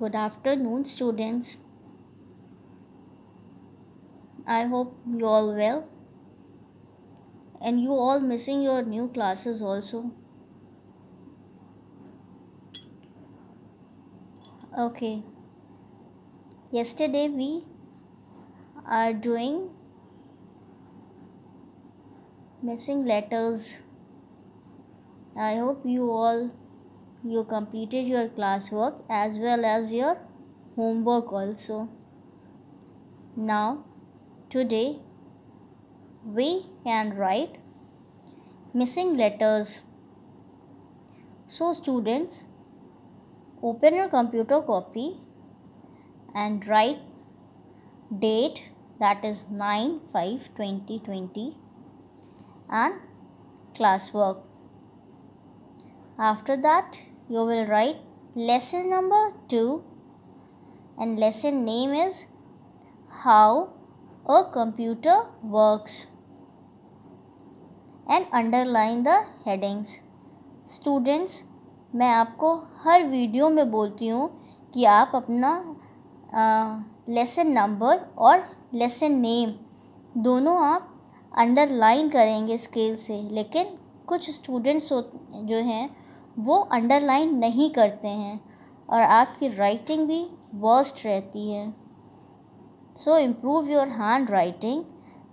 good afternoon students i hope you all well and you all missing your new classes also okay yesterday we are doing missing letters i hope you all you completed your classwork as well as your homework also. Now, today we can write missing letters. So, students, open your computer copy and write date that is 9 5 2020 and classwork. After that, you will write lesson number 2 and lesson name is how a computer works and underline the headings students मैं आपको हर video में बोलती हूँ कि आप अपना lesson number और lesson name दोनों आप अंडरलाइन करेंगे स्केल से लेकिन कुछ स्टूडेंट्स जो हैं वो अंडरलाइन नहीं करते हैं और आपकी राइटिंग भी वर्स्ट रहती है so improve your handwriting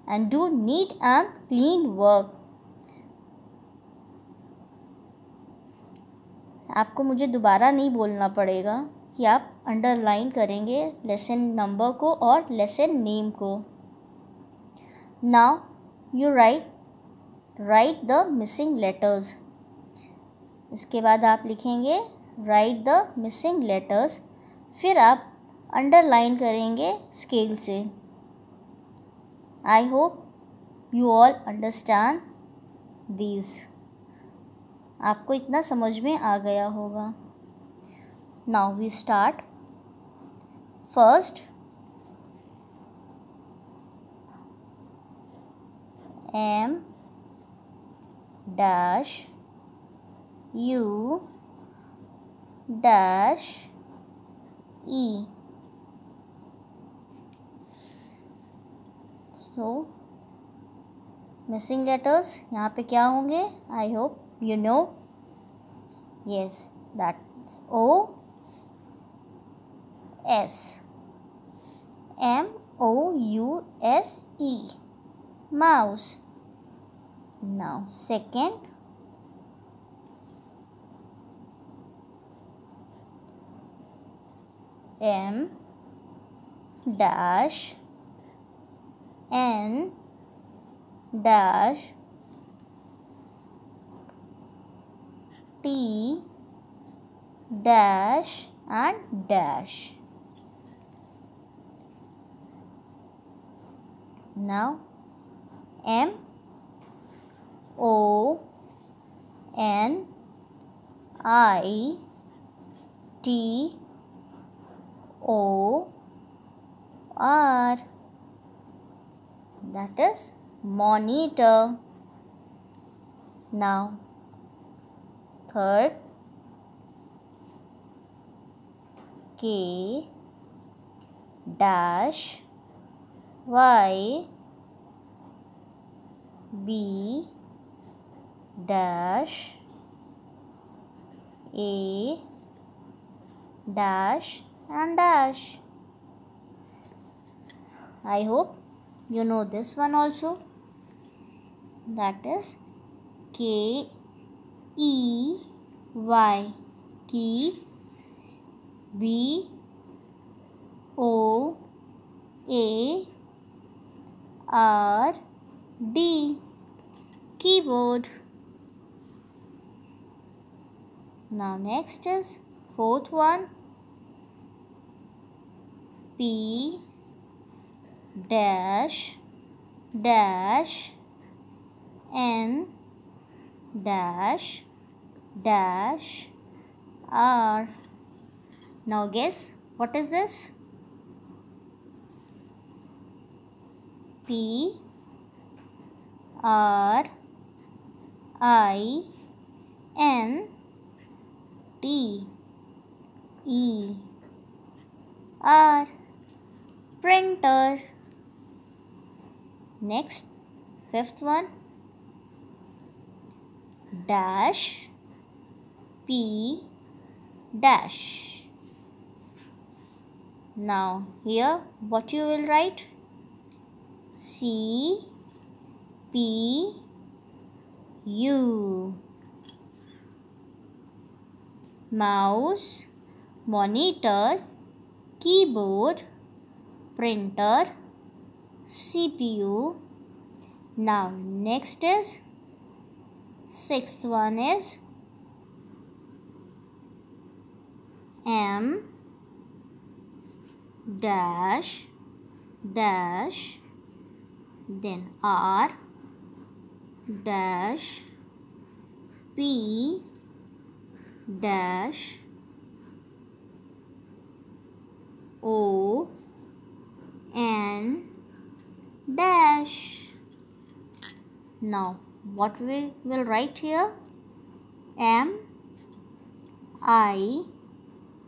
and do neat and clean work आपको मुझे दोबारा नहीं बोलना पड़ेगा कि आप अंडरलाइन करेंगे लेसन नंबर को और लेसन नेम को now you write write the missing letters इसके बाद आप लिखेंगे राइट द मिसिंग लेटर्स फिर आप अंडरलाइन करेंगे स्केल से I hope you all understand these आपको इतना समझ में आ गया होगा now we start first M dash U dash E. So missing letters यहाँ पे क्या होंगे I hope you know. Yes, that's O S M O U S E mouse. Now second m dash n dash t dash and dash. Now M O N I T O R that is monitor. Now, third K dash Y B dash A dash and dash. I hope you know this one also. That is K E Y key B O A R D keyboard. Now next is fourth one P dash dash N dash dash R. Now guess what is this? P R I N T E R printer. Next, fifth one dash P dash. Now, here what you will write? C P U mouse monitor keyboard printer CPU now next is sixth one is M dash dash then R dash P dash O and dash. Now what we will write here M I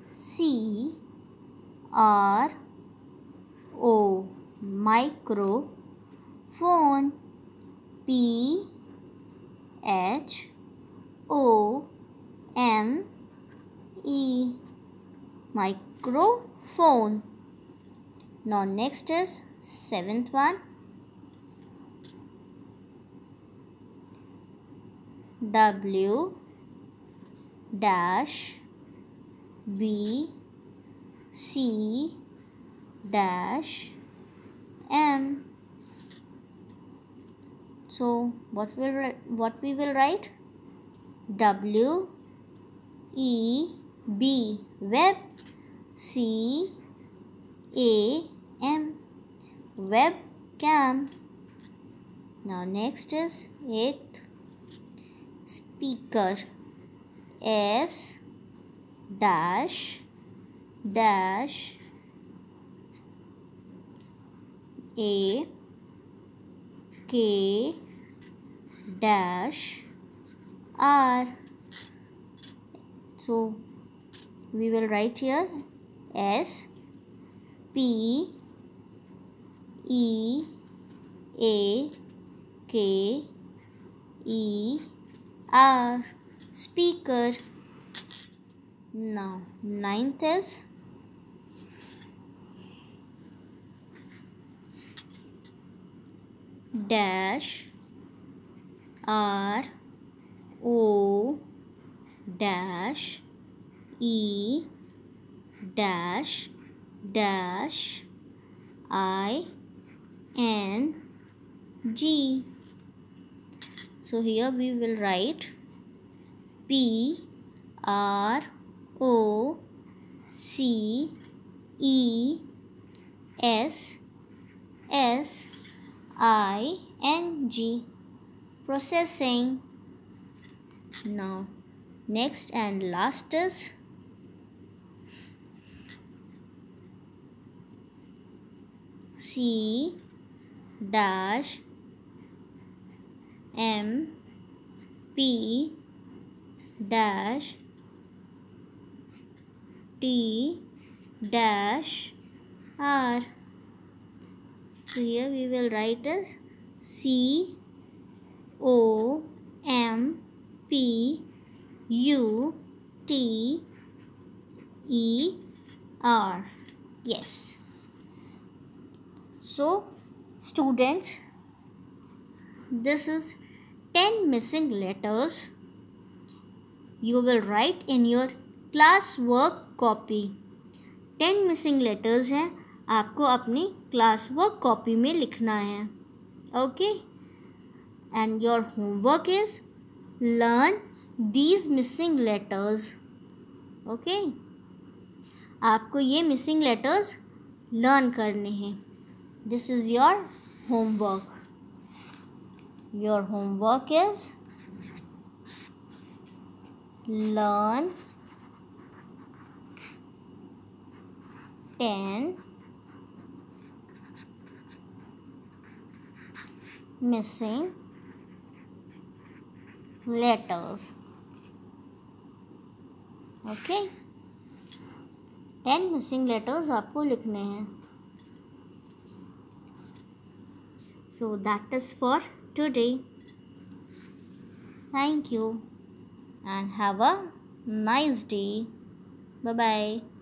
C R O microphone P H O N E microphone now next is seventh one. W dash B C dash M. So what we will what we will write? W E B web C am webcam now next is eighth speaker s dash dash a k dash r so we will write here s P E A K E R speaker. Now ninth is dash R O dash E dash dash I N G. So here we will write P R O C E S S I N G processing. Now next and last is C dash M P dash T dash R. So here we will write as C O M P U T E R. Yes. so students this is 10 missing letters you will write in your class work copy ten missing letters हैं आपको अपनी class work copy में लिखना है okay and your homework is learn these missing letters okay आपको ये missing letters learn करने हैं this is your homework your homework is learn 10 missing letters okay 10 missing letters aapko likhne hain So that is for today. Thank you and have a nice day. Bye-bye.